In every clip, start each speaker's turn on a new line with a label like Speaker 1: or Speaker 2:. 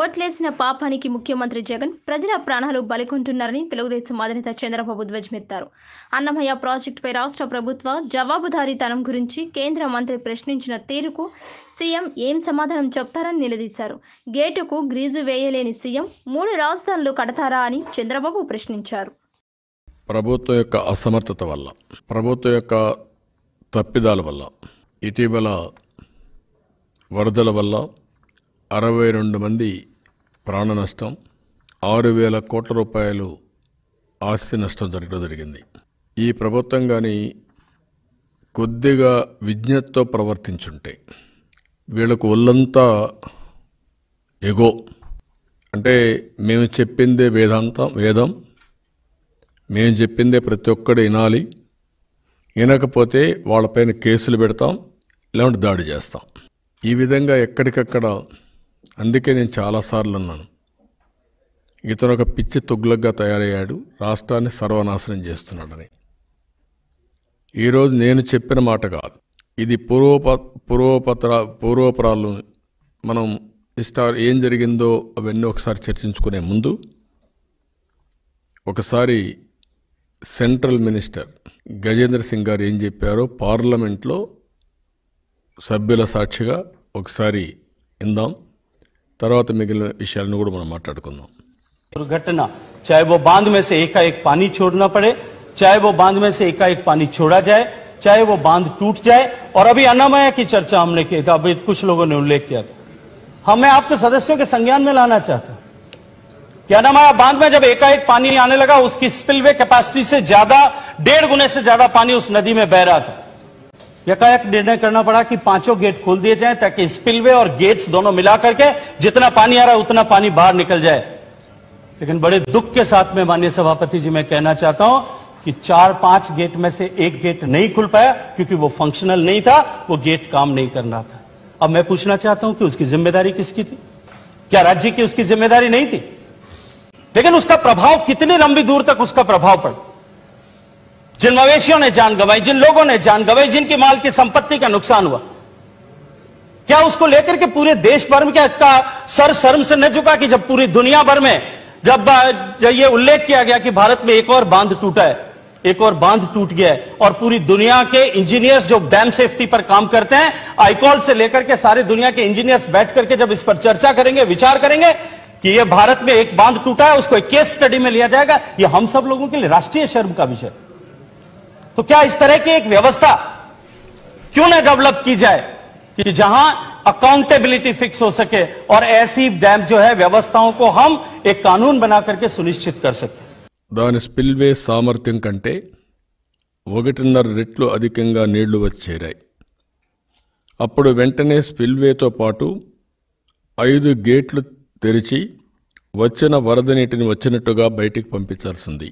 Speaker 1: ఓట్లేసిన పాపానికి ముఖ్యమంత్రి జగన్ ప్రజల ప్రాణాలు బలికొంటున్నారని తెలుగుదేశం అధినేత చంద్రబాబు ధ్వజమెత్తారు అన్నమయ్య ప్రాజెక్టుపై రాష్ట్ర ప్రభుత్వ జవాబుదారీతనం గురించి కేంద్ర మంత్రి ప్రశ్నించిన తీరుకు సీఎం ఏం సమాధానం చెప్తారని నిలదీశారు గేటుకు గ్రీజు వేయలేని సీఎం మూడు రాజధానులు కడతారా అని చంద్రబాబు ప్రశ్నించారు
Speaker 2: ప్రభుత్వం యొక్క అసమర్థత వల్ల ప్రభుత్వం యొక్క తప్పిదాల వల్ల ఇటీవల వరదల వల్ల అరవై రెండు మంది ప్రాణ నష్టం ఆరు వేల కోట్ల రూపాయలు ఆస్తి నష్టం జరగడం జరిగింది ఈ ప్రభుత్వం కానీ కొద్దిగా విజ్ఞతతో ప్రవర్తించుంటే వీళ్ళకు ఒళ్ళంతా ఎగో అంటే మేము చెప్పిందే వేదాంతం వేదం మేము చెప్పిందే ప్రతి ఒక్కడు వినాలి వినకపోతే వాళ్ళపైన కేసులు పెడతాం లేకుంటే దాడి చేస్తాం ఈ విధంగా ఎక్కడికక్కడ అందుకే నేను చాలాసార్లు అన్నాను ఇతను ఒక పిచ్చి తొగ్గులగ్గా తయారయ్యాడు రాష్ట్రాన్ని సర్వనాశనం చేస్తున్నాడని ఈరోజు నేను చెప్పిన మాట కాదు ఇది పూర్వప పూర్వపత్ర పూర్వపరాలు మనం ఇష్టాలు ఏం జరిగిందో అవన్నీ ఒకసారి చర్చించుకునే ముందు ఒకసారి సెంట్రల్ మినిస్టర్ గజేంద్ర సింగ్ గారు ఏం చెప్పారో పార్లమెంట్లో సభ్యుల సాక్షిగా ఒకసారి ఇందాం तरवा मिगल विषय
Speaker 1: दुर्घटना चाहे वो बांध में से एकाएक पानी छोड़ना पड़े चाहे वो बांध में से एकाएक पानी छोड़ा जाए चाहे वो बांध टूट जाए और अभी अनामया की चर्चा हमने की था अभी कुछ लोगों ने उल्लेख किया था हमें आपके सदस्यों के संज्ञान में लाना चाहता हूं कि अनामया बांध में जब एकाएक पानी आने लगा उसकी स्पिलवे कैपेसिटी से ज्यादा डेढ़ गुने से ज्यादा पानी उस नदी में बह रहा था यकायक निर्णय करना पड़ा कि पांचों गेट खोल दिए जाएं ताकि स्पिलवे और गेट्स दोनों मिला करके जितना पानी आ रहा है उतना पानी बाहर निकल जाए लेकिन बड़े दुख के साथ में माननीय सभापति जी मैं कहना चाहता हूं कि चार पांच गेट में से एक गेट नहीं खुल पाया क्योंकि वो फंक्शनल नहीं था वो गेट काम नहीं कर रहा था अब मैं पूछना चाहता हूं कि उसकी जिम्मेदारी किसकी थी क्या राज्य की उसकी जिम्मेदारी नहीं थी लेकिन उसका प्रभाव कितने लंबी दूर तक उसका प्रभाव पड़ा जिन मवेशियों ने जान गंवाई जिन लोगों ने जान गंवाई जिनकी माल की संपत्ति का नुकसान हुआ क्या उसको लेकर के पूरे देश भर में क्या सर शर्म से न झुका कि जब पूरी दुनिया भर में जब, जब यह उल्लेख किया गया कि भारत में एक और बांध टूटा है एक और बांध टूट गया है और पूरी दुनिया के इंजीनियर्स जो डैम सेफ्टी पर काम करते हैं आईकॉल से लेकर के सारी दुनिया के इंजीनियर्स बैठ करके जब इस पर चर्चा करेंगे विचार करेंगे कि यह भारत में एक बांध टूटा है उसको एक केस स्टडी में लिया जाएगा यह हम सब लोगों के लिए राष्ट्रीय शर्म का विषय तो क्या इस तरह की एक व्यवस्था क्यों ना डेवलप की जाए कि जहां अकाउंटेबिलिटी फिक्स हो सके और ऐसी डैम जो है व्यवस्थाओं को हम एक कानून बना करके सुनिश्चित कर सकें
Speaker 2: దాని స్పిల్వే సామర్థ్యం కంటే ఒకటిన్నర రెట్లు అధికంగా నీళ్లు వచ్చేరాయి అప్పుడు వెంటనే స్పిల్వేతో పాటు ఐదు గేట్లు తెరిచి వచ్చిన వరద నీటిని వచ్చినట్టుగా బయటికి పంపించాల్సింది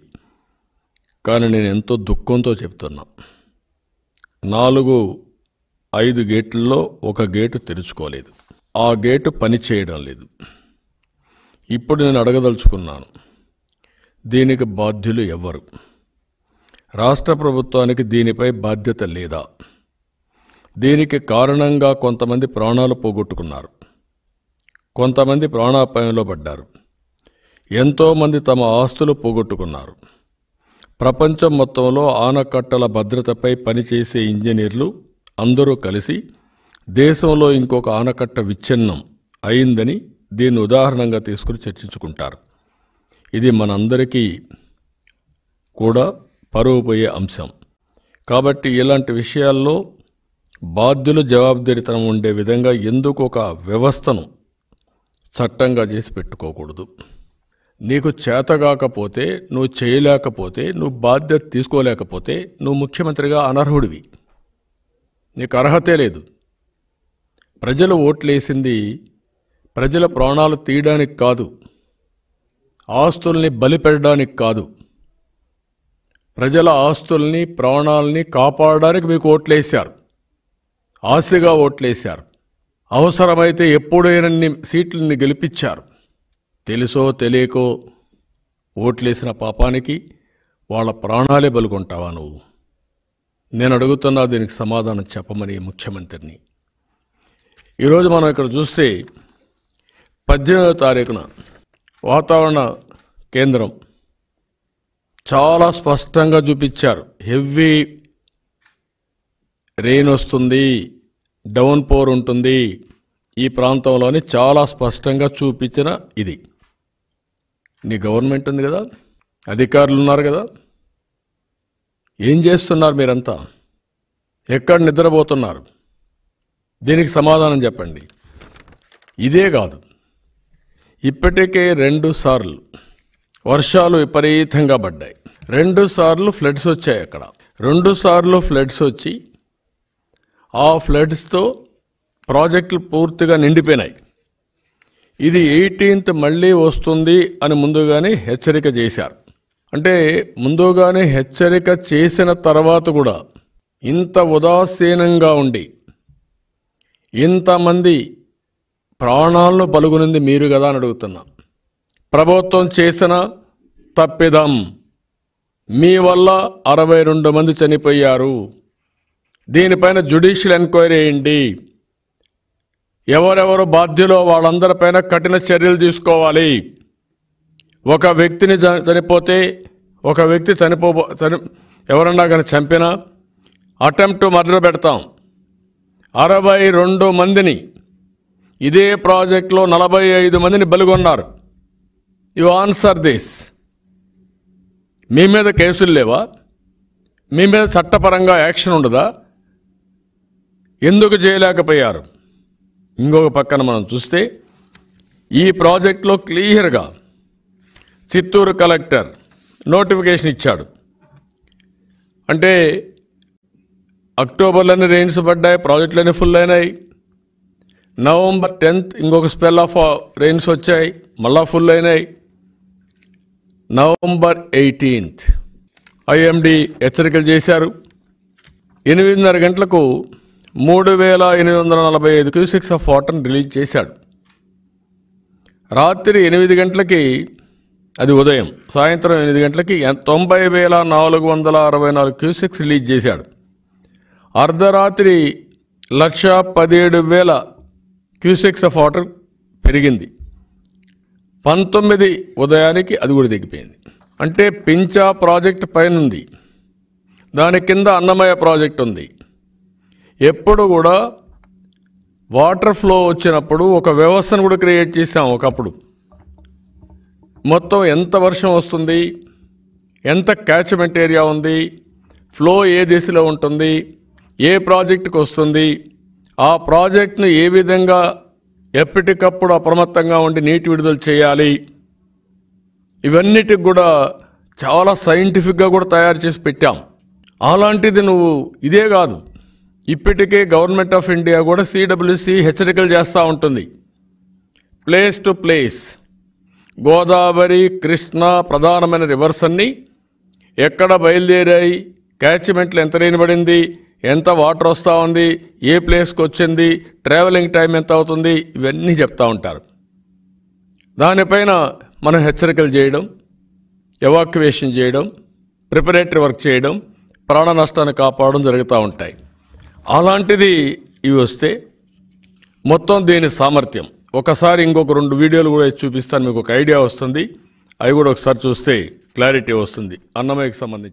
Speaker 2: కానీ నేను ఎంతో దుఃఖంతో చెప్తున్నా నాలుగు ఐదు గేట్లలో ఒక గేటు తెరుచుకోలేదు ఆ గేటు పని చేయడం లేదు ఇప్పుడు నేను అడగదలుచుకున్నాను దీనికి బాధ్యులు ఎవ్వరు రాష్ట్ర ప్రభుత్వానికి దీనిపై బాధ్యత లేదా దీనికి కారణంగా కొంతమంది ప్రాణాలు పోగొట్టుకున్నారు కొంతమంది ప్రాణాపాయంలో పడ్డారు ఎంతోమంది తమ ఆస్తులు పోగొట్టుకున్నారు ప్రపంచం మొత్తంలో ఆనకట్టల భద్రతపై పనిచేసే ఇంజనీర్లు అందరూ కలిసి దేశంలో ఇంకొక ఆనకట్ట విచ్ఛిన్నం అయిందని దీన్ని ఉదాహరణగా తీసుకుని చర్చించుకుంటారు ఇది మనందరికీ కూడా పరువుపోయే అంశం కాబట్టి ఇలాంటి విషయాల్లో బాధ్యులు జవాబుదారితనం ఉండే విధంగా ఎందుకు ఒక వ్యవస్థను చట్టంగా చేసి పెట్టుకోకూడదు నీకు చేతగాకపోతే నువ్వు చేయలేకపోతే నువ్వు బాధ్యత తీసుకోలేకపోతే నువ్వు ముఖ్యమంత్రిగా అనర్హుడివి నీకు అర్హతే లేదు ప్రజలు ఓట్లేసింది ప్రజల ప్రాణాలు తీయడానికి కాదు ఆస్తుల్ని బలిపెట్టడానికి కాదు ప్రజల ఆస్తుల్ని ప్రాణాలని కాపాడడానికి మీకు ఓట్లేశారు ఆశగా ఓట్లేశారు అవసరమైతే ఎప్పుడైనా సీట్లని గెలిపించారు తెలుసో తెలియకో ఓట్లేసిన పాపానికి వాళ్ళ ప్రాణాలే బలుగొంటావా నువ్వు నేను అడుగుతున్నా దీనికి సమాధానం చెప్పమని ముఖ్యమంత్రిని ఈరోజు మనం ఇక్కడ చూస్తే పద్దెనిమిదవ తారీఖున వాతావరణ కేంద్రం చాలా స్పష్టంగా చూపించారు హెవీ రెయిన్ వస్తుంది డౌన్ పోర్ ఉంటుంది ఈ ప్రాంతంలోని చాలా స్పష్టంగా చూపించిన ఇది నీ గవర్నమెంట్ ఉంది కదా అధికారులు ఉన్నారు కదా ఏం చేస్తున్నారు మీరంతా ఎక్కడ నిద్రపోతున్నారు దీనికి సమాధానం చెప్పండి ఇదే కాదు ఇప్పటికే రెండు సార్లు వర్షాలు విపరీతంగా పడ్డాయి రెండు సార్లు ఫ్లడ్స్ వచ్చాయి అక్కడ రెండు సార్లు ఫ్లడ్స్ వచ్చి ఆ ఫ్లడ్స్తో ప్రాజెక్టులు పూర్తిగా నిండిపోయినాయి ఇది ఎయిటీన్త్ మళ్ళీ వస్తుంది అని ముందుగానే హెచ్చరిక చేశారు అంటే ముందుగానే హెచ్చరిక చేసిన తర్వాత కూడా ఇంత ఉదాసీనంగా ఉండి ఇంతమంది ప్రాణాలను పలుగునింది మీరు కదా అని అడుగుతున్నా ప్రభుత్వం చేసిన తప్పిదం మీ వల్ల అరవై రెండు మంది చనిపోయారు దీనిపైన జ్యుడిషియల్ ఎంక్వైరీ అయ్యండి ఎవరెవరు బాధ్యులో వాళ్ళందరిపైన కఠిన చర్యలు తీసుకోవాలి ఒక వ్యక్తిని చనిపోతే ఒక వ్యక్తి చనిపో చని ఎవరన్నా కానీ చంపినా అటెంప్ట్ మర్డర్ పెడతాం అరవై రెండు మందిని ఇదే ప్రాజెక్ట్లో నలభై ఐదు మందిని బలిగొన్నారు యు ఆన్సర్ దిస్ మీ మీద కేసులు లేవా మీ మీద చట్టపరంగా యాక్షన్ ఉండదా ఎందుకు చేయలేకపోయారు ఇంకొక పక్కన మనం చూస్తే ఈ ప్రాజెక్ట్లో క్లియర్గా చిత్తూరు కలెక్టర్ నోటిఫికేషన్ ఇచ్చాడు అంటే అక్టోబర్లోనే రెయిన్స్ పడ్డాయి ప్రాజెక్టులన్నీ ఫుల్ అయినాయి నవంబర్ టెన్త్ ఇంకొక స్పెల్ ఆఫ్ రెయిన్స్ వచ్చాయి మళ్ళా ఫుల్ అయినాయి నవంబర్ ఎయిటీన్త్ ఐఎండి హెచ్చరికలు చేశారు ఎనిమిదిన్నర గంటలకు మూడు వేల ఎనిమిది వందల నలభై ఐదు క్యూసిక్స్ ఆఫ్ వాటర్ని రిలీజ్ చేశాడు రాత్రి ఎనిమిది గంటలకి అది ఉదయం సాయంత్రం ఎనిమిది గంటలకి తొంభై వేల నాలుగు వందల అరవై నాలుగు క్యూసిక్స్ రిలీజ్ చేశాడు అర్ధరాత్రి లక్ష పదిహేడు వేల క్యూసిక్స్ ఆఫ్ వాటర్ పెరిగింది పంతొమ్మిది ఉదయానికి అది కూడా దిగిపోయింది అంటే పించా ప్రాజెక్ట్ పైనుంది దాని కింద అన్నమయ్య ప్రాజెక్ట్ ఉంది ఎప్పుడు కూడా వాటర్ ఫ్లో వచ్చినప్పుడు ఒక వ్యవస్థను కూడా క్రియేట్ చేసాం ఒకప్పుడు మొత్తం ఎంత వర్షం వస్తుంది ఎంత క్యాచ్మెంట్ ఏరియా ఉంది ఫ్లో ఏ దిశలో ఉంటుంది ఏ ప్రాజెక్టుకు వస్తుంది ఆ ప్రాజెక్ట్ను ఏ విధంగా ఎప్పటికప్పుడు అప్రమత్తంగా ఉండి నీటి విడుదల చేయాలి ఇవన్నిటికి కూడా చాలా సైంటిఫిక్గా కూడా తయారు చేసి పెట్టాం అలాంటిది నువ్వు ఇదే కాదు ఇప్పటికే గవర్నమెంట్ ఆఫ్ ఇండియా కూడా సిడబ్ల్యూసి హెచ్చరికలు చేస్తూ ఉంటుంది place to place Godavari Krishna ప్రధానమైన రివర్స్ అన్నీ ఎక్కడ బయలుదేరాయి క్యాచ్మెంట్లు ఎంత నీనబడింది ఎంత వాటర్ వస్తూ ఉంది ఏ ప్లేస్కి వచ్చింది ట్రావెలింగ్ టైం ఎంత అవుతుంది ఇవన్నీ చెప్తూ ఉంటారు దానిపైన మనం హెచ్చరికలు చేయడం ఎవాక్యువేషన్ చేయడం ప్రిపరేటరీ వర్క్ చేయడం ప్రాణ నష్టాన్ని కాపాడడం జరుగుతూ ఉంటాయి అలాంటిది ఇవి వస్తే మొత్తం దీని సామర్థ్యం ఒకసారి ఇంకొక రెండు వీడియోలు కూడా చూపిస్తాను మీకు ఒక ఐడియా వస్తుంది అవి కూడా ఒకసారి చూస్తే క్లారిటీ వస్తుంది అన్నమయ్యకి సంబంధించి